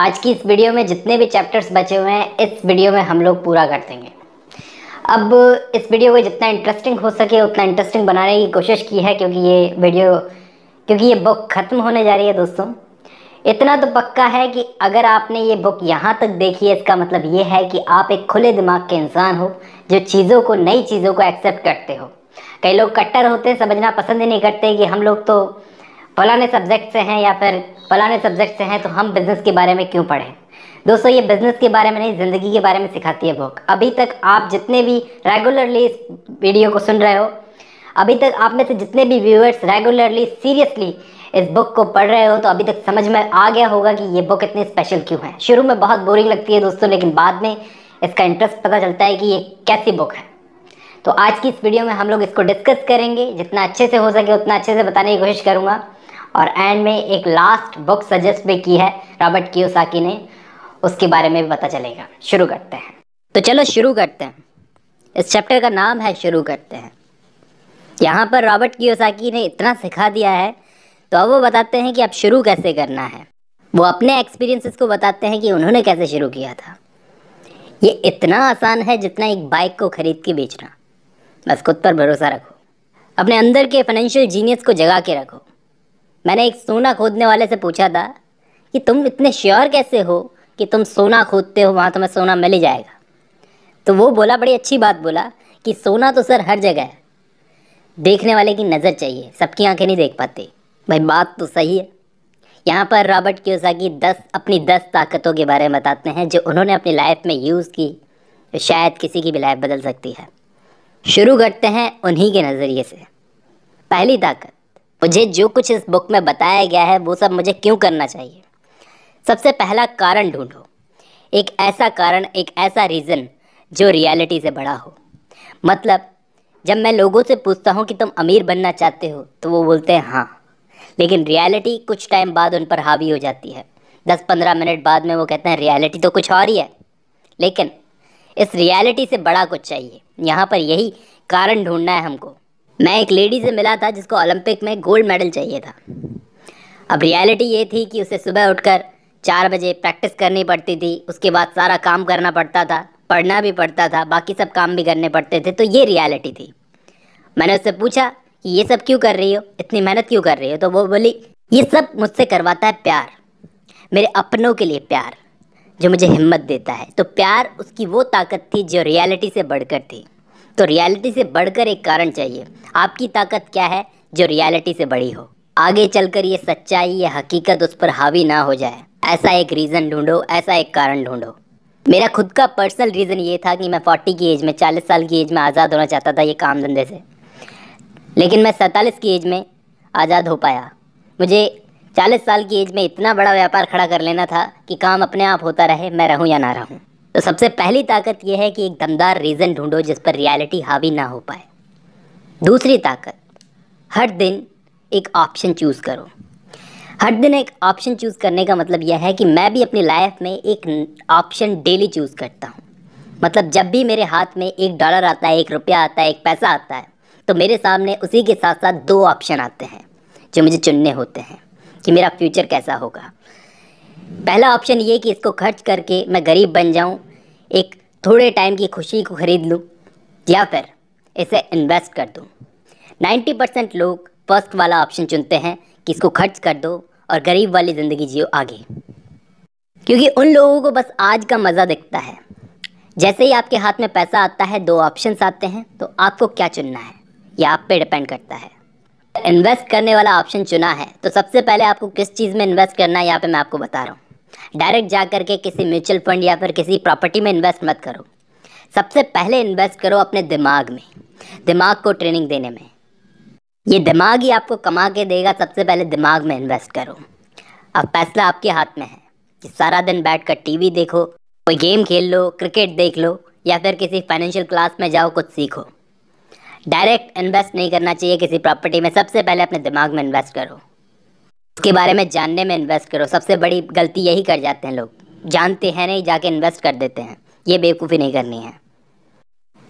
आज की इस वीडियो में जितने भी चैप्टर्स बचे हुए हैं इस वीडियो में हम लोग पूरा कर देंगे अब इस वीडियो को जितना इंटरेस्टिंग हो सके उतना इंटरेस्टिंग बनाने की कोशिश की है क्योंकि ये वीडियो क्योंकि ये बुक ख़त्म होने जा रही है दोस्तों इतना तो पक्का है कि अगर आपने ये बुक यहाँ तक देखी है इसका मतलब ये है कि आप एक खुले दिमाग के इंसान हो जो चीज़ों को नई चीज़ों को एक्सेप्ट करते हो कई लोग कट्टर होते हैं समझना पसंद ही नहीं करते कि हम लोग तो फलाने सब्जेक्ट से हैं या फिर फलाने सब्जेक्ट से हैं तो हम बिज़नेस के बारे में क्यों पढ़ें दोस्तों ये बिज़नेस के बारे में नहीं ज़िंदगी के बारे में सिखाती है बुक अभी तक आप जितने भी रेगुलरली इस वीडियो को सुन रहे हो अभी तक आप में से जितने भी व्यूअर्स रेगुलरली सीरियसली इस बुक को पढ़ रहे हो तो अभी तक समझ में आ गया होगा कि ये बुक इतनी स्पेशल क्यों है शुरू में बहुत बोरिंग लगती है दोस्तों लेकिन बाद में इसका इंटरेस्ट पता चलता है कि ये कैसी बुक है तो आज की इस वीडियो में हम लोग इसको डिस्कस करेंगे जितना अच्छे से हो सके उतना अच्छे से बताने की कोशिश करूँगा और एंड में एक लास्ट बुक सजेस्ट भी की है रॉबर्ट कियोसाकी ने उसके बारे में भी पता चलेगा शुरू करते हैं तो चलो शुरू करते हैं इस चैप्टर का नाम है शुरू करते हैं यहाँ पर रॉबर्ट कियोसाकी ने इतना सिखा दिया है तो अब वो बताते हैं कि अब शुरू कैसे करना है वो अपने एक्सपीरियंसेस को बताते हैं कि उन्होंने कैसे शुरू किया था ये इतना आसान है जितना एक बाइक को खरीद के बेचना बस खुद पर भरोसा रखो अपने अंदर के फाइनेंशियल जीनियस को जगा के रखो मैंने एक सोना खोदने वाले से पूछा था कि तुम इतने श्योर कैसे हो कि तुम सोना खोदते हो वहाँ तुम्हें सोना मिल जाएगा तो वो बोला बड़ी अच्छी बात बोला कि सोना तो सर हर जगह है देखने वाले की नज़र चाहिए सबकी आंखें नहीं देख पाती भाई बात तो सही है यहाँ पर रॉबर्ट की दस अपनी दस ताकतों के बारे में बताते हैं जो उन्होंने अपनी लाइफ में यूज़ की तो शायद किसी की भी लाइफ बदल सकती है शुरू करते हैं उन्हीं के नज़रिए से पहली ताकत मुझे जो कुछ इस बुक में बताया गया है वो सब मुझे क्यों करना चाहिए सबसे पहला कारण ढूंढो एक ऐसा कारण एक ऐसा रीज़न जो रियलिटी से बड़ा हो मतलब जब मैं लोगों से पूछता हूँ कि तुम अमीर बनना चाहते हो तो वो बोलते हैं हाँ लेकिन रियलिटी कुछ टाइम बाद उन पर हावी हो जाती है दस पंद्रह मिनट बाद में वो कहते हैं रियलिटी तो कुछ और ही है लेकिन इस रियलिटी से बड़ा कुछ चाहिए यहाँ पर यही कारण ढूंढना है हमको मैं एक लेडी से मिला था जिसको ओलंपिक में गोल्ड मेडल चाहिए था अब रियलिटी ये थी कि उसे सुबह उठकर चार बजे प्रैक्टिस करनी पड़ती थी उसके बाद सारा काम करना पड़ता था पढ़ना भी पड़ता था बाकी सब काम भी करने पड़ते थे तो ये रियलिटी थी मैंने उससे पूछा कि ये सब क्यों कर रही हो इतनी मेहनत क्यों कर रही हो तो वो बोली ये सब मुझसे करवाता है प्यार मेरे अपनों के लिए प्यार जो मुझे हिम्मत देता है तो प्यार उसकी वो ताकत थी जो रियलिटी से बढ़कर थी तो रियलिटी से बढ़कर एक कारण चाहिए आपकी ताकत क्या है जो रियलिटी से बड़ी हो आगे चलकर ये सच्चाई या हकीकत उस पर हावी ना हो जाए ऐसा एक रीज़न ढूंढो ऐसा एक कारण ढूंढो मेरा खुद का पर्सनल रीज़न ये था कि मैं फोर्टी की एज में चालीस साल की एज में आज़ाद होना चाहता था ये काम धंधे से लेकिन मैं सैंतालीस की एज में आज़ाद हो पाया मुझे चालीस साल की एज में इतना बड़ा व्यापार खड़ा कर लेना था कि काम अपने आप होता रहे मैं रहूँ या ना रहूँ तो सबसे पहली ताकत यह है कि एक दमदार रीज़न ढूंढो जिस पर रियलिटी हावी ना हो पाए दूसरी ताकत हर दिन एक ऑप्शन चूज़ करो हर दिन एक ऑप्शन चूज़ करने का मतलब यह है कि मैं भी अपनी लाइफ में एक ऑप्शन डेली चूज़ करता हूँ मतलब जब भी मेरे हाथ में एक डॉलर आता है एक रुपया आता है एक पैसा आता है तो मेरे सामने उसी के साथ साथ दो ऑप्शन आते हैं जो मुझे चुनने होते हैं कि मेरा फ्यूचर कैसा होगा पहला ऑप्शन ये कि इसको खर्च करके मैं गरीब बन जाऊं एक थोड़े टाइम की खुशी को खरीद लूँ या फिर इसे इन्वेस्ट कर दूँ 90 परसेंट लोग फर्स्ट वाला ऑप्शन चुनते हैं कि इसको खर्च कर दो और गरीब वाली ज़िंदगी जियो आगे क्योंकि उन लोगों को बस आज का मज़ा दिखता है जैसे ही आपके हाथ में पैसा आता है दो ऑप्शन आते हैं तो आपको क्या चुनना है यह आप पे डिपेंड करता है इन्वेस्ट करने वाला ऑप्शन चुना है तो सबसे पहले आपको किस चीज़ में इन्वेस्ट करना है यहाँ पे मैं आपको बता रहा हूँ डायरेक्ट जा करके किसी म्यूचुअल फंड या फिर किसी प्रॉपर्टी में इन्वेस्ट मत करो सबसे पहले इन्वेस्ट करो अपने दिमाग में दिमाग को ट्रेनिंग देने में ये दिमाग ही आपको कमा के देगा सबसे पहले दिमाग में इन्वेस्ट करो अब फैसला आपके हाथ में है कि सारा दिन बैठ कर वी देखो कोई गेम खेल लो क्रिकेट देख लो या फिर किसी फाइनेंशियल क्लास में जाओ कुछ सीखो डायरेक्ट इन्वेस्ट नहीं करना चाहिए किसी प्रॉपर्टी में सबसे पहले अपने दिमाग में इन्वेस्ट करो उसके बारे में जानने में इन्वेस्ट करो सबसे बड़ी गलती यही कर जाते हैं लोग जानते हैं नहीं जाके इन्वेस्ट कर देते हैं ये बेवकूफ़ी नहीं करनी है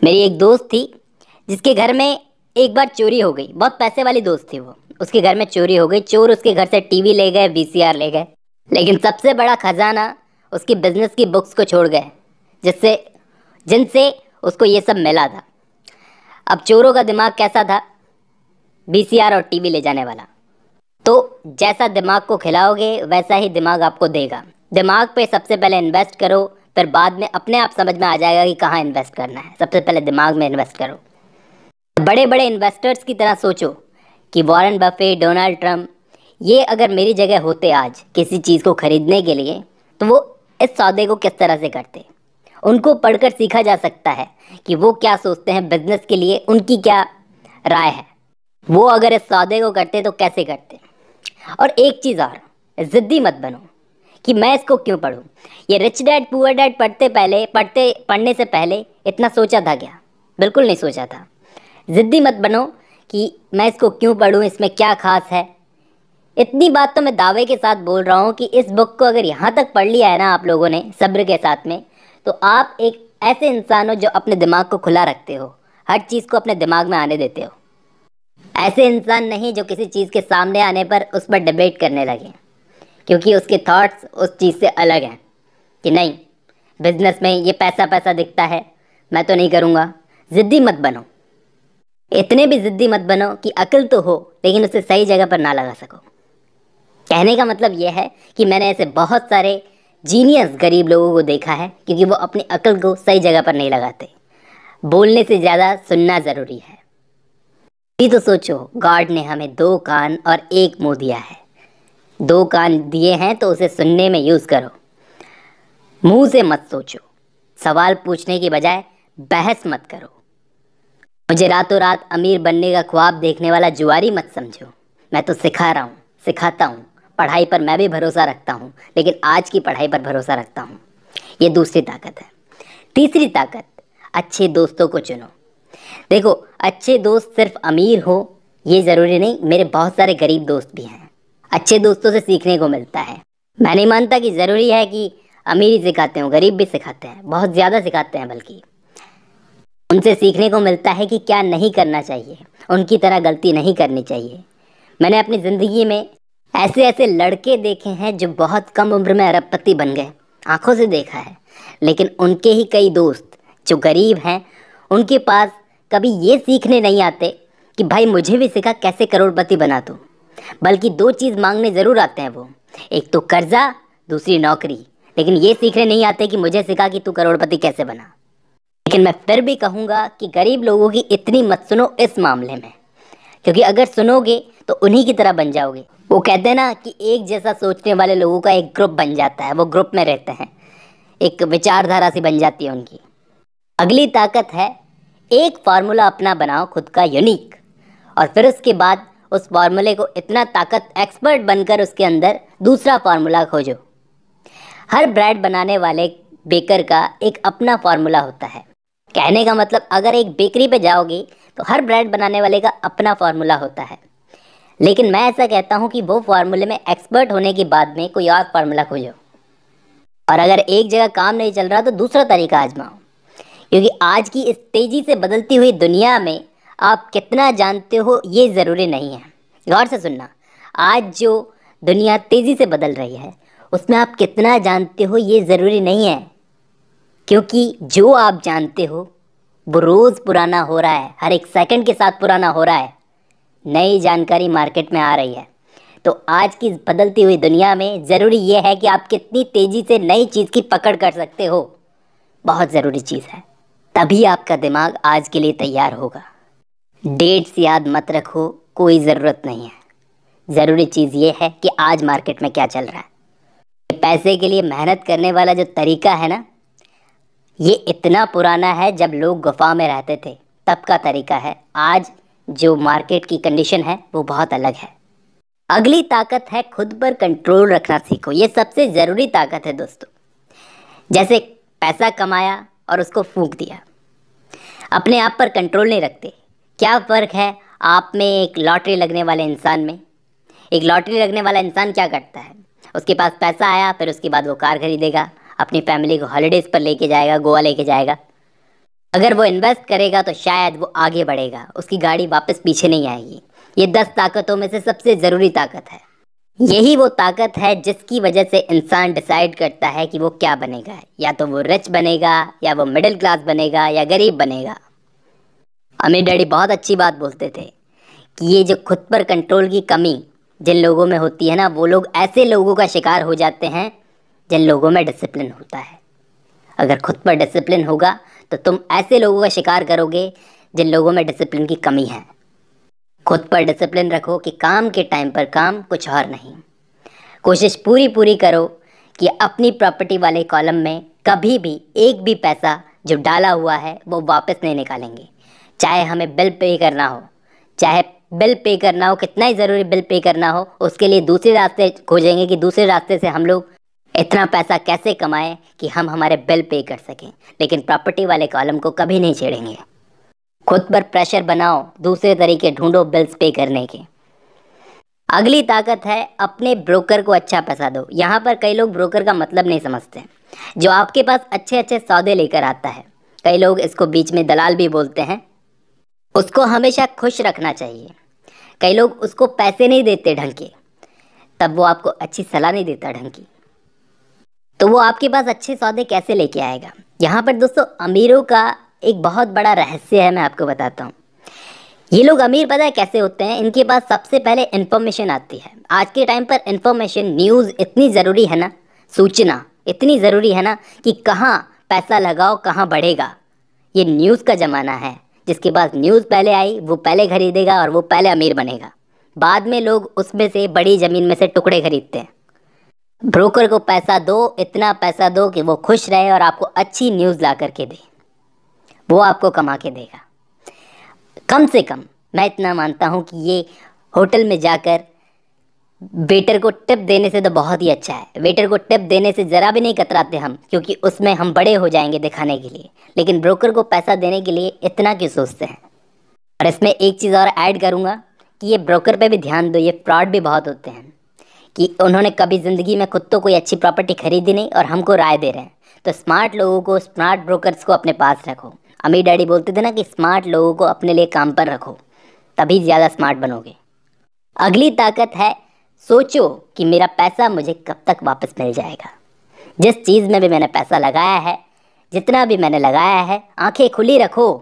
मेरी एक दोस्त थी जिसके घर में एक बार चोरी हो गई बहुत पैसे वाली दोस्त थी वो उसके घर में चोरी हो गई चोर उसके घर से टीवी ले गए वीसीआर ले गए लेकिन सबसे बड़ा खजाना उसकी बिजनेस की बुक्स को छोड़ गए जिससे जिनसे उसको ये सब मिला था अब चोरों का दिमाग कैसा था बीसीआर और टीवी ले जाने वाला तो जैसा दिमाग को खिलाओगे वैसा ही दिमाग आपको देगा दिमाग पे सबसे पहले इन्वेस्ट करो फिर बाद में अपने आप समझ में आ जाएगा कि कहाँ इन्वेस्ट करना है सबसे पहले दिमाग में इन्वेस्ट करो बड़े बड़े इन्वेस्टर्स की तरह सोचो कि वॉरेन बफे डोनाल्ड ट्रम्प ये अगर मेरी जगह होते आज किसी चीज़ को ख़रीदने के लिए तो वो इस सौदे को किस तरह से करते उनको पढ़कर सीखा जा सकता है कि वो क्या सोचते हैं बिजनेस के लिए उनकी क्या राय है वो अगर इस सौदे को करते तो कैसे करते और एक चीज़ और ज़िद्दी मत बनो कि मैं इसको क्यों पढ़ूँ ये रिच डैड पुअर डैड पढ़ते पहले पढ़ते पढ़ने से पहले इतना सोचा था क्या बिल्कुल नहीं सोचा था ज़िद्दी मत बनो कि मैं इसको क्यों पढ़ूँ इसमें क्या खास है इतनी बात तो मैं दावे के साथ बोल रहा हूँ कि इस बुक को अगर यहाँ तक पढ़ लिया है ना आप लोगों ने सब्र के साथ में तो आप एक ऐसे इंसान हो जो अपने दिमाग को खुला रखते हो हर चीज़ को अपने दिमाग में आने देते हो ऐसे इंसान नहीं जो किसी चीज़ के सामने आने पर उस पर डिबेट करने लगे क्योंकि उसके थॉट्स उस चीज़ से अलग हैं कि नहीं बिजनेस में ये पैसा पैसा दिखता है मैं तो नहीं करूँगा ज़िद्दी मत बनो इतने भी ज़िद्दी मत बनो कि अकल तो हो लेकिन उसे सही जगह पर ना लगा सको कहने का मतलब यह है कि मैंने ऐसे बहुत सारे जीनियस गरीब लोगों को देखा है क्योंकि वो अपनी अकल को सही जगह पर नहीं लगाते बोलने से ज़्यादा सुनना ज़रूरी है भी तो सोचो गॉड ने हमें दो कान और एक मुंह दिया है दो कान दिए हैं तो उसे सुनने में यूज़ करो मुंह से मत सोचो सवाल पूछने की बजाय बहस मत करो मुझे रातों रात अमीर बनने का ख्वाब देखने वाला जुआरी मत समझो मैं तो सिखा रहा हूँ सिखाता हूँ पढ़ाई पर मैं भी भरोसा रखता हूँ लेकिन आज की पढ़ाई पर भरोसा रखता हूँ ये दूसरी ताकत है तीसरी ताकत अच्छे दोस्तों को चुनो देखो अच्छे दोस्त सिर्फ अमीर हो ये ज़रूरी नहीं मेरे बहुत सारे गरीब दोस्त भी हैं अच्छे दोस्तों से सीखने को मिलता है मैं नहीं मानता कि ज़रूरी है कि अमीर ही सिखाते हों गरीब भी सिखाते हैं बहुत ज़्यादा सिखाते हैं बल्कि उनसे सीखने को मिलता है कि क्या नहीं करना चाहिए उनकी तरह गलती नहीं करनी चाहिए मैंने अपनी ज़िंदगी में ऐसे ऐसे लड़के देखे हैं जो बहुत कम उम्र में अरबपति बन गए आंखों से देखा है लेकिन उनके ही कई दोस्त जो गरीब हैं उनके पास कभी ये सीखने नहीं आते कि भाई मुझे भी सिखा कैसे करोड़पति बना दो बल्कि दो चीज़ मांगने ज़रूर आते हैं वो एक तो कर्जा दूसरी नौकरी लेकिन ये सीखने नहीं आते कि मुझे सिखा कि तू करोड़पति कैसे बना लेकिन मैं फिर भी कहूँगा कि गरीब लोगों की इतनी मत सुनो इस मामले में क्योंकि अगर सुनोगे तो उन्हीं की तरह बन जाओगे वो कहते हैं ना कि एक जैसा सोचने वाले लोगों का एक ग्रुप बन जाता है वो ग्रुप में रहते हैं एक विचारधारा सी बन जाती है उनकी अगली ताकत है एक फार्मूला अपना बनाओ खुद का यूनिक और फिर उसके बाद उस फार्मूले को इतना ताकत एक्सपर्ट बनकर उसके अंदर दूसरा फार्मूला खोजो हर ब्रेड बनाने वाले बेकर का एक अपना फार्मूला होता है कहने का मतलब अगर एक बेकरी पे जाओगे तो हर ब्रेड बनाने वाले का अपना फार्मूला होता है लेकिन मैं ऐसा कहता हूँ कि वो फार्मूले में एक्सपर्ट होने के बाद में कोई और फार्मूला खोजो और अगर एक जगह काम नहीं चल रहा तो दूसरा तरीका आजमाओ क्योंकि आज की इस तेज़ी से बदलती हुई दुनिया में आप कितना जानते हो ये ज़रूरी नहीं है गौर से सुनना आज जो दुनिया तेज़ी से बदल रही है उसमें आप कितना जानते हो ये ज़रूरी नहीं है क्योंकि जो आप जानते हो वो रोज़ पुराना हो रहा है हर एक सेकंड के साथ पुराना हो रहा है नई जानकारी मार्केट में आ रही है तो आज की बदलती हुई दुनिया में ज़रूरी ये है कि आप कितनी तेज़ी से नई चीज़ की पकड़ कर सकते हो बहुत ज़रूरी चीज़ है तभी आपका दिमाग आज के लिए तैयार होगा डेट्स याद मत रखो कोई ज़रूरत नहीं है ज़रूरी चीज़ ये है कि आज मार्केट में क्या चल रहा है पैसे के लिए मेहनत करने वाला जो तरीका है ना ये इतना पुराना है जब लोग गुफा में रहते थे तब का तरीका है आज जो मार्केट की कंडीशन है वो बहुत अलग है अगली ताकत है खुद पर कंट्रोल रखना सीखो ये सबसे ज़रूरी ताकत है दोस्तों जैसे पैसा कमाया और उसको फूंक दिया अपने आप पर कंट्रोल नहीं रखते क्या फ़र्क है आप में एक लॉटरी लगने वाले इंसान में एक लॉटरी लगने वाला इंसान क्या करता है उसके पास पैसा आया फिर उसके बाद वो कार खरीदेगा अपनी फैमिली को हॉलीडेज़ पर लेके जाएगा गोवा लेके जाएगा अगर वो इन्वेस्ट करेगा तो शायद वो आगे बढ़ेगा उसकी गाड़ी वापस पीछे नहीं आएगी ये दस ताकतों में से सबसे ज़रूरी ताकत है यही वो ताकत है जिसकी वजह से इंसान डिसाइड करता है कि वो क्या बनेगा या तो वो रिच बनेगा या वो मिडिल क्लास बनेगा या गरीब बनेगा अमीर डैडी बहुत अच्छी बात बोलते थे कि ये जो खुद पर कंट्रोल की कमी जिन लोगों में होती है ना वो लोग ऐसे लोगों का शिकार हो जाते हैं जिन लोगों में डिसिप्लिन होता है अगर खुद पर डिसिप्लिन होगा तो तुम ऐसे लोगों का शिकार करोगे जिन लोगों में डिसिप्लिन की कमी है खुद पर डिसिप्लिन रखो कि काम के टाइम पर काम कुछ और नहीं कोशिश पूरी पूरी करो कि अपनी प्रॉपर्टी वाले कॉलम में कभी भी एक भी पैसा जो डाला हुआ है वो वापस नहीं निकालेंगे चाहे हमें बिल पे करना हो चाहे बिल पे करना हो कितना ही ज़रूरी बिल पे करना हो उसके लिए दूसरे रास्ते खोजेंगे कि दूसरे रास्ते से हम लोग इतना पैसा कैसे कमाएं कि हम हमारे बिल पे कर सकें लेकिन प्रॉपर्टी वाले कॉलम को कभी नहीं छेड़ेंगे खुद पर प्रेशर बनाओ दूसरे तरीके ढूंढो बिल्स पे करने के अगली ताकत है अपने ब्रोकर को अच्छा पैसा दो यहाँ पर कई लोग ब्रोकर का मतलब नहीं समझते जो आपके पास अच्छे अच्छे सौदे लेकर आता है कई लोग इसको बीच में दलाल भी बोलते हैं उसको हमेशा खुश रखना चाहिए कई लोग उसको पैसे नहीं देते ढंग के तब वो आपको अच्छी सलाह नहीं देता ढंग की तो वो आपके पास अच्छे सौदे कैसे लेके आएगा यहाँ पर दोस्तों अमीरों का एक बहुत बड़ा रहस्य है मैं आपको बताता हूँ ये लोग अमीर पता है कैसे होते हैं इनके पास सबसे पहले इन्फॉर्मेशन आती है आज के टाइम पर इन्फॉर्मेशन न्यूज़ इतनी ज़रूरी है ना सूचना इतनी ज़रूरी है ना कि कहाँ पैसा लगाओ कहाँ बढ़ेगा ये न्यूज़ का ज़माना है जिसके पास न्यूज़ पहले आई वो पहले खरीदेगा और वो पहले अमीर बनेगा बाद में लोग उसमें से बड़ी ज़मीन में से टुकड़े खरीदते हैं ब्रोकर को पैसा दो इतना पैसा दो कि वो खुश रहे और आपको अच्छी न्यूज़ ला करके दे वो आपको कमा के देगा कम से कम मैं इतना मानता हूँ कि ये होटल में जाकर वेटर को टिप देने से तो बहुत ही अच्छा है वेटर को टिप देने से ज़रा भी नहीं कतराते हम क्योंकि उसमें हम बड़े हो जाएंगे दिखाने के लिए लेकिन ब्रोकर को पैसा देने के लिए इतना क्यों सोचते हैं और इसमें एक चीज़ और ऐड करूँगा कि ये ब्रोकर पे भी ध्यान दो ये फ्रॉड भी बहुत होते हैं कि उन्होंने कभी ज़िंदगी में खुद तो कोई अच्छी प्रॉपर्टी खरीदी नहीं और हमको राय दे रहे हैं तो स्मार्ट लोगों को स्मार्ट ब्रोकर्स को अपने पास रखो अम्मी डैडी बोलते थे ना कि स्मार्ट लोगों को अपने लिए काम पर रखो तभी ज़्यादा स्मार्ट बनोगे अगली ताकत है सोचो कि मेरा पैसा मुझे कब तक वापस मिल जाएगा जिस चीज़ में भी मैंने पैसा लगाया है जितना भी मैंने लगाया है आंखें खुली रखो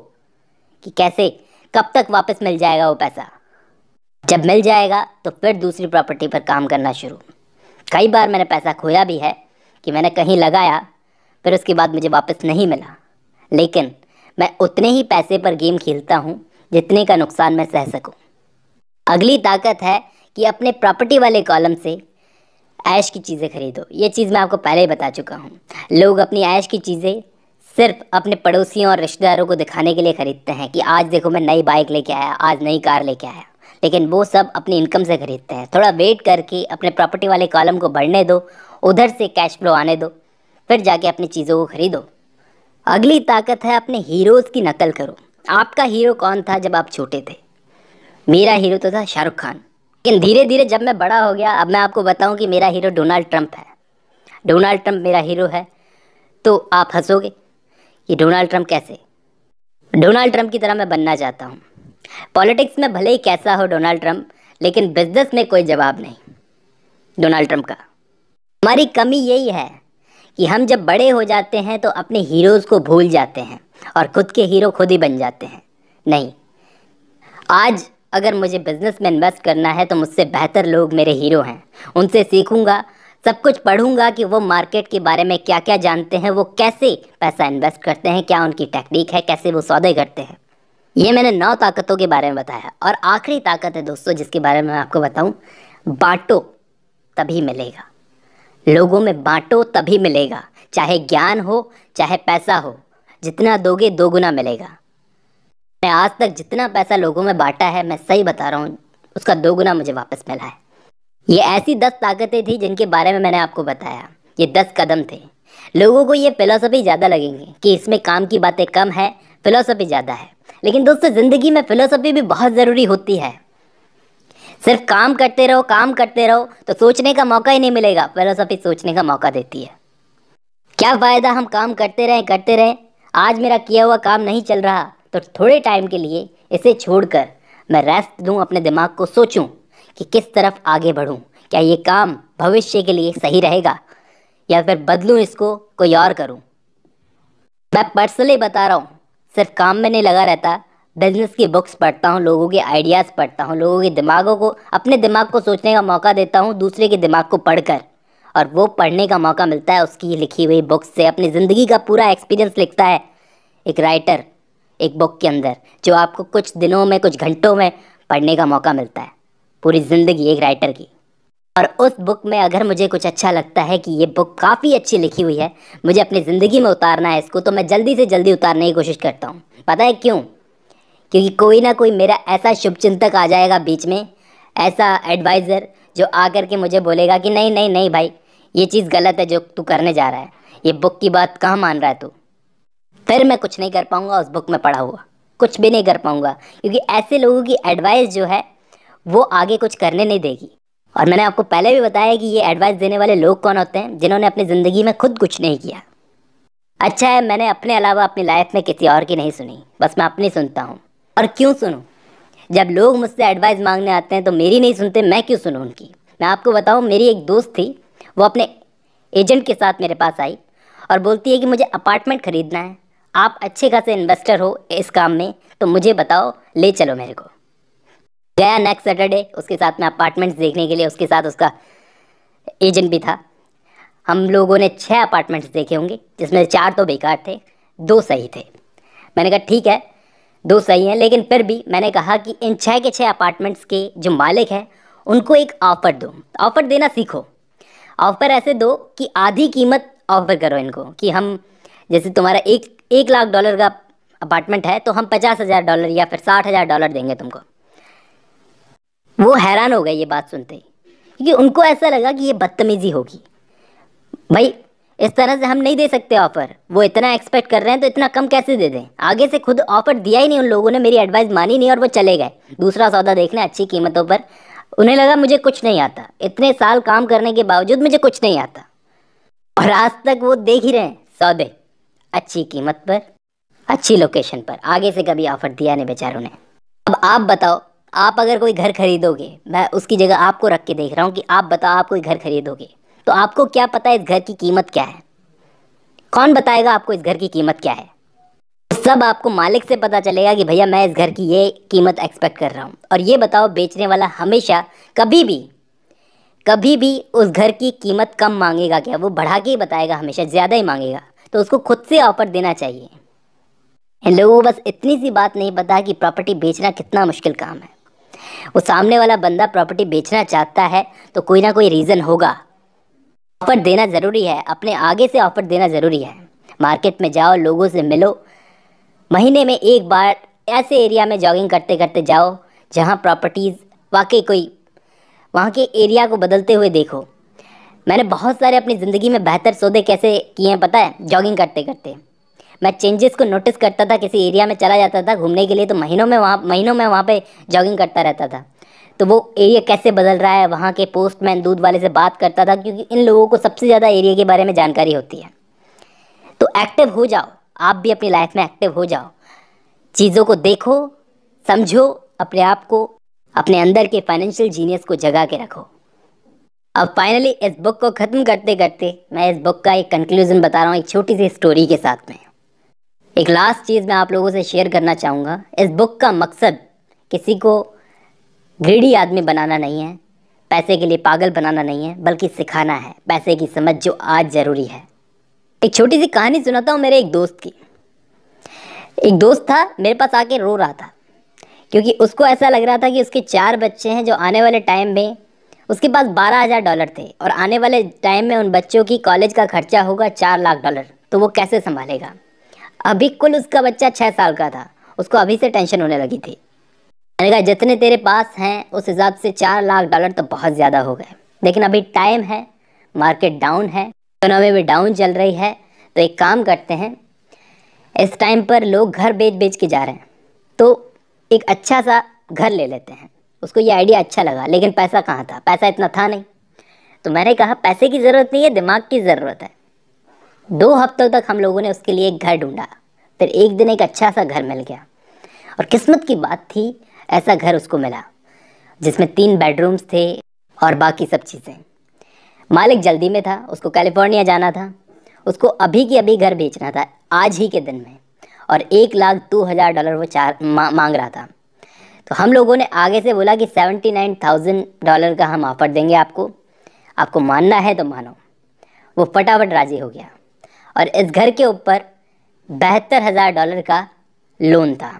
कि कैसे कब तक वापस मिल जाएगा वो पैसा जब मिल जाएगा तो फिर दूसरी प्रॉपर्टी पर काम करना शुरू कई बार मैंने पैसा खोया भी है कि मैंने कहीं लगाया फिर उसके बाद मुझे वापस नहीं मिला लेकिन मैं उतने ही पैसे पर गेम खेलता हूँ जितने का नुकसान मैं सह सकूँ अगली ताकत है कि अपने प्रॉपर्टी वाले कॉलम से ऐश की चीज़ें खरीदो ये चीज़ मैं आपको पहले ही बता चुका हूँ लोग अपनी ऐश की चीज़ें सिर्फ अपने पड़ोसियों और रिश्तेदारों को दिखाने के लिए ख़रीदते हैं कि आज देखो मैं नई बाइक लेके आया आज नई कार लेके आया लेकिन वो सब अपनी इनकम से खरीदते हैं थोड़ा वेट करके अपने प्रॉपर्टी वाले कॉलम को बढ़ने दो उधर से कैश फ्लो आने दो फिर जाके अपनी चीज़ों को खरीदो अगली ताकत है अपने हीरोज़ की नकल करो आपका हीरो कौन था जब आप छोटे थे मेरा हीरो तो था शाहरुख खान लेकिन धीरे धीरे जब मैं बड़ा हो गया अब मैं आपको बताऊं कि मेरा हीरो डोनाल्ड ट्रंप है डोनाल्ड ट्रंप मेरा हीरो है तो आप हंसोगे कि डोनाल्ड ट्रंप कैसे डोनाल्ड ट्रंप की तरह मैं बनना चाहता हूँ पॉलिटिक्स में भले ही कैसा हो डोनाल्ड ट्रंप लेकिन बिजनेस में कोई जवाब नहीं डोनाल्ड ट्रंप का हमारी कमी यही है कि हम जब बड़े हो जाते हैं तो अपने हीरोज़ को भूल जाते हैं और खुद के हीरो खुद ही बन जाते हैं नहीं आज अगर मुझे बिजनेस में इन्वेस्ट करना है तो मुझसे बेहतर लोग मेरे हीरो हैं उनसे सीखूंगा सब कुछ पढ़ूंगा कि वो मार्केट के बारे में क्या क्या जानते हैं वो कैसे पैसा इन्वेस्ट करते हैं क्या उनकी टेक्निक है कैसे वो सौदे करते हैं ये मैंने नौ ताकतों के बारे में बताया और आखिरी ताकत है दोस्तों जिसके बारे में मैं आपको बताऊं बांटो तभी मिलेगा लोगों में बांटो तभी मिलेगा चाहे ज्ञान हो चाहे पैसा हो जितना दोगे दो गुना मिलेगा मैं आज तक जितना पैसा लोगों में बांटा है मैं सही बता रहा हूँ उसका दो गुना मुझे वापस मिला है ये ऐसी दस ताकतें थी जिनके बारे में मैंने आपको बताया ये दस कदम थे लोगों को ये फिलोसफी ज़्यादा लगेंगे कि इसमें काम की बातें कम है फिलोसफी ज़्यादा है लेकिन दोस्तों ज़िंदगी में फिलोसफी भी बहुत ज़रूरी होती है सिर्फ काम करते रहो काम करते रहो तो सोचने का मौका ही नहीं मिलेगा फिलोसफी सोचने का मौका देती है क्या फ़ायदा हम काम करते रहें करते रहें आज मेरा किया हुआ काम नहीं चल रहा तो थोड़े टाइम के लिए इसे छोड़कर मैं रेस्ट दूं अपने दिमाग को सोचूं कि किस तरफ आगे बढ़ूं क्या ये काम भविष्य के लिए सही रहेगा या फिर बदलूं इसको कोई और करूं मैं पर्सनली बता रहा हूं सिर्फ काम में नहीं लगा रहता बिजनेस की बुक्स पढ़ता हूँ लोगों के आइडियाज़ पढ़ता हूँ लोगों के दिमागों को अपने दिमाग को सोचने का मौका देता हूँ दूसरे के दिमाग को पढ़कर और वो पढ़ने का मौका मिलता है उसकी लिखी हुई बुक्स से अपनी ज़िंदगी का पूरा एक्सपीरियंस लिखता है एक राइटर एक बुक के अंदर जो आपको कुछ दिनों में कुछ घंटों में पढ़ने का मौका मिलता है पूरी ज़िंदगी एक राइटर की और उस बुक में अगर मुझे कुछ अच्छा लगता है कि ये बुक काफ़ी अच्छी लिखी हुई है मुझे अपनी ज़िंदगी में उतारना है इसको तो मैं जल्दी से जल्दी उतारने की कोशिश करता हूँ पता है क्यों क्योंकि कोई ना कोई मेरा ऐसा शुभचिंतक आ जाएगा बीच में ऐसा एडवाइज़र जो आकर के मुझे बोलेगा कि नहीं नहीं नहीं भाई ये चीज़ गलत है जो तू करने जा रहा है ये बुक की बात कहाँ मान रहा है तू फिर मैं कुछ नहीं कर पाऊँगा उस बुक में पढ़ा हुआ कुछ भी नहीं कर पाऊँगा क्योंकि ऐसे लोगों की एडवाइस जो है वो आगे कुछ करने नहीं देगी और मैंने आपको पहले भी बताया कि ये एडवाइस देने वाले लोग कौन होते हैं जिन्होंने अपनी ज़िंदगी में खुद कुछ नहीं किया अच्छा है मैंने अपने अलावा अपनी लाइफ में किसी और की नहीं सुनी बस मैं अपनी सुनता हूँ और क्यों सुनूं जब लोग मुझसे एडवाइस मांगने आते हैं तो मेरी नहीं सुनते मैं क्यों सुनूं उनकी मैं आपको बताऊं मेरी एक दोस्त थी वो अपने एजेंट के साथ मेरे पास आई और बोलती है कि मुझे अपार्टमेंट ख़रीदना है आप अच्छे खासे इन्वेस्टर हो इस काम में तो मुझे बताओ ले चलो मेरे को गया नेक्स्ट सैटरडे उसके साथ में अपार्टमेंट्स देखने के लिए उसके साथ उसका एजेंट भी था हम लोगों ने छः अपार्टमेंट्स देखे होंगे जिसमें चार तो बेकार थे दो सही थे मैंने कहा ठीक है दो सही हैं लेकिन फिर भी मैंने कहा कि इन छः के छः अपार्टमेंट्स के जो मालिक हैं उनको एक ऑफ़र दो ऑफ़र देना सीखो ऑफ़र ऐसे दो कि आधी कीमत ऑफ़र करो इनको कि हम जैसे तुम्हारा एक एक लाख डॉलर का अपार्टमेंट है तो हम पचास हज़ार डॉलर या फिर साठ हज़ार डॉलर देंगे तुमको वो हैरान हो गए ये बात सुनते ही क्योंकि उनको ऐसा लगा कि ये बदतमीज़ी होगी भाई इस तरह से हम नहीं दे सकते ऑफर वो इतना एक्सपेक्ट कर रहे हैं तो इतना कम कैसे दे दें आगे से खुद ऑफर दिया ही नहीं उन लोगों ने मेरी एडवाइस मानी नहीं और वो चले गए दूसरा सौदा देखने अच्छी कीमतों पर उन्हें लगा मुझे कुछ नहीं आता इतने साल काम करने के बावजूद मुझे कुछ नहीं आता और आज तक वो देख ही रहे हैं सौदे अच्छी कीमत पर अच्छी लोकेशन पर आगे से कभी ऑफर दिया नहीं बेचारों ने अब आप बताओ आप अगर कोई घर खरीदोगे मैं उसकी जगह आपको रख के देख रहा हूँ कि आप बताओ आप कोई घर खरीदोगे तो आपको क्या पता है इस घर की कीमत क्या है कौन बताएगा आपको इस घर की कीमत क्या है सब आपको मालिक से पता चलेगा कि भैया मैं इस घर की ये कीमत एक्सपेक्ट कर रहा हूँ और ये बताओ बेचने वाला हमेशा कभी भी कभी भी उस घर की कीमत कम मांगेगा क्या वो बढ़ा के ही बताएगा हमेशा ज़्यादा ही मांगेगा तो उसको खुद से ऑफर देना चाहिए इन लोगों को बस इतनी सी बात नहीं पता कि प्रॉपर्टी बेचना कितना मुश्किल काम है वो सामने वाला बंदा प्रॉपर्टी बेचना चाहता है तो कोई ना कोई रीज़न होगा ऑफर देना ज़रूरी है अपने आगे से ऑफर देना ज़रूरी है मार्केट में जाओ लोगों से मिलो महीने में एक बार ऐसे एरिया में जॉगिंग करते करते जाओ जहाँ प्रॉपर्टीज़ वाकई कोई वहाँ के एरिया को बदलते हुए देखो मैंने बहुत सारे अपनी ज़िंदगी में बेहतर सौदे कैसे किए हैं पता है जॉगिंग करते करते मैं चेंजेस को नोटिस करता था किसी एरिया में चला जाता था घूमने के लिए तो महीनों में वहाँ महीनों में वहाँ पे जॉगिंग करता रहता था तो वो एरिया कैसे बदल रहा है वहाँ के पोस्टमैन दूध वाले से बात करता था क्योंकि इन लोगों को सबसे ज़्यादा एरिया के बारे में जानकारी होती है तो एक्टिव हो जाओ आप भी अपनी लाइफ में एक्टिव हो जाओ चीज़ों को देखो समझो अपने आप को अपने अंदर के फाइनेंशियल जीनियस को जगा के रखो अब फाइनली इस बुक को ख़त्म करते करते मैं इस बुक का एक कंक्लूज़न बता रहा हूँ एक छोटी सी स्टोरी के साथ में एक लास्ट चीज़ मैं आप लोगों से शेयर करना चाहूँगा इस बुक का मकसद किसी को ग्रीडी आदमी बनाना नहीं है पैसे के लिए पागल बनाना नहीं है बल्कि सिखाना है पैसे की समझ जो आज ज़रूरी है एक छोटी सी कहानी सुनाता हूँ मेरे एक दोस्त की एक दोस्त था मेरे पास आके रो रहा था क्योंकि उसको ऐसा लग रहा था कि उसके चार बच्चे हैं जो आने वाले टाइम में उसके पास बारह हज़ार डॉलर थे और आने वाले टाइम में उन बच्चों की कॉलेज का खर्चा होगा चार लाख डॉलर तो वो कैसे संभालेगा अभी कुल उसका बच्चा छः साल का था उसको अभी से टेंशन होने लगी थी मैंने कहा जितने तेरे पास हैं उस हिसाब से चार लाख डॉलर तो बहुत ज़्यादा हो गए लेकिन अभी टाइम है मार्केट डाउन है इकोनॉमी में डाउन चल रही है तो एक काम करते हैं इस टाइम पर लोग घर बेच बेच के जा रहे हैं तो एक अच्छा सा घर ले लेते हैं उसको ये आइडिया अच्छा लगा लेकिन पैसा कहाँ था पैसा इतना था नहीं तो मैंने कहा पैसे की ज़रूरत नहीं है दिमाग की ज़रूरत है दो हफ्तों तक हम लोगों ने उसके लिए एक घर ढूंढा फिर एक दिन एक अच्छा सा घर मिल गया और किस्मत की बात थी ऐसा घर उसको मिला जिसमें तीन बेडरूम्स थे और बाकी सब चीज़ें मालिक जल्दी में था उसको कैलिफोर्निया जाना था उसको अभी की अभी घर बेचना था आज ही के दिन में और एक लाख दो हज़ार डॉलर वो चार मा, मांग रहा था तो हम लोगों ने आगे से बोला कि सेवेंटी नाइन थाउजेंड डॉलर का हम ऑफ़र देंगे आपको आपको मानना है तो मानो वो फटाफट राज़ी हो गया और इस घर के ऊपर बहत्तर हज़ार डॉलर का लोन था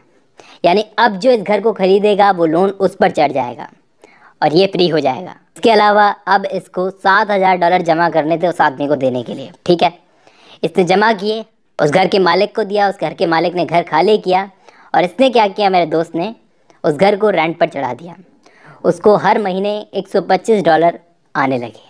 यानी अब जो इस घर को खरीदेगा वो लोन उस पर चढ़ जाएगा और ये फ्री हो जाएगा इसके अलावा अब इसको सात हज़ार डॉलर जमा करने थे उस आदमी को देने के लिए ठीक है इसने जमा किए उस घर के मालिक को दिया उस घर के मालिक ने घर खाली किया और इसने क्या किया मेरे दोस्त ने उस घर को रेंट पर चढ़ा दिया उसको हर महीने एक डॉलर आने लगे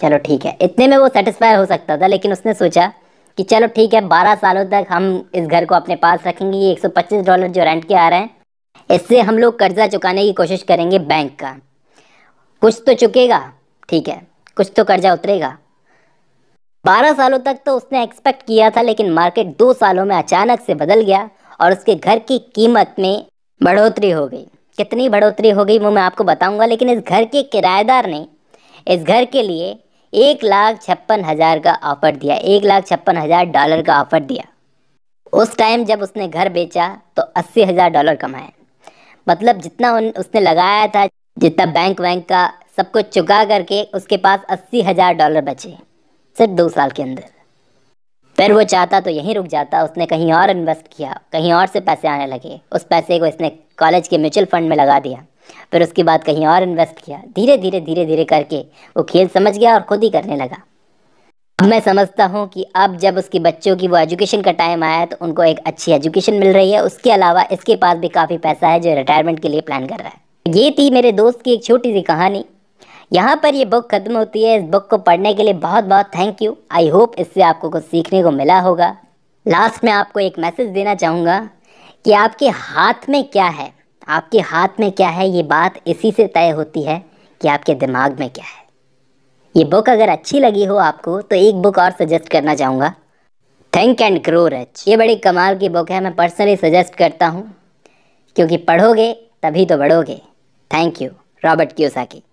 चलो ठीक है इतने में वो सेटिस्फाई हो सकता था लेकिन उसने सोचा कि चलो ठीक है 12 सालों तक हम इस घर को अपने पास रखेंगे ये 125 डॉलर जो रेंट के आ रहे हैं इससे हम लोग कर्जा चुकाने की कोशिश करेंगे बैंक का कुछ तो चुकेगा ठीक है कुछ तो कर्जा उतरेगा 12 सालों तक तो उसने एक्सपेक्ट किया था लेकिन मार्केट दो सालों में अचानक से बदल गया और उसके घर की कीमत में बढ़ोतरी हो गई कितनी बढ़ोतरी हो गई वो मैं आपको बताऊंगा लेकिन इस घर के किराएदार ने इस घर के लिए एक लाख छप्पन हज़ार का ऑफ़र दिया एक लाख छप्पन हज़ार डॉलर का ऑफ़र दिया उस टाइम जब उसने घर बेचा तो अस्सी हज़ार डॉलर कमाए मतलब जितना उन, उसने लगाया था जितना बैंक वैंक का सब कुछ चुका करके उसके पास अस्सी हज़ार डॉलर बचे सिर्फ दो साल के अंदर फिर वो चाहता तो यहीं रुक जाता उसने कहीं और इन्वेस्ट किया कहीं और से पैसे आने लगे उस पैसे को इसने कॉलेज के म्यूचुअल फंड में लगा दिया फिर उसके बाद कहीं और इन्वेस्ट किया धीरे धीरे धीरे धीरे करके वो खेल समझ गया और खुद ही करने लगा अब मैं समझता हूँ कि अब जब उसके बच्चों की वो एजुकेशन का टाइम आया तो उनको एक अच्छी एजुकेशन मिल रही है उसके अलावा इसके पास भी काफ़ी पैसा है जो रिटायरमेंट के लिए प्लान कर रहा है ये थी मेरे दोस्त की एक छोटी सी कहानी यहाँ पर ये बुक ख़त्म होती है इस बुक को पढ़ने के लिए बहुत बहुत थैंक यू आई होप इससे आपको कुछ सीखने को मिला होगा लास्ट में आपको एक मैसेज देना चाहूँगा कि आपके हाथ में क्या है आपके हाथ में क्या है ये बात इसी से तय होती है कि आपके दिमाग में क्या है ये बुक अगर अच्छी लगी हो आपको तो एक बुक और सजेस्ट करना चाहूँगा थिंक एंड ग्रो रच ये बड़ी कमाल की बुक है मैं पर्सनली सजेस्ट करता हूँ क्योंकि पढ़ोगे तभी तो बढ़ोगे थैंक यू रॉबर्ट की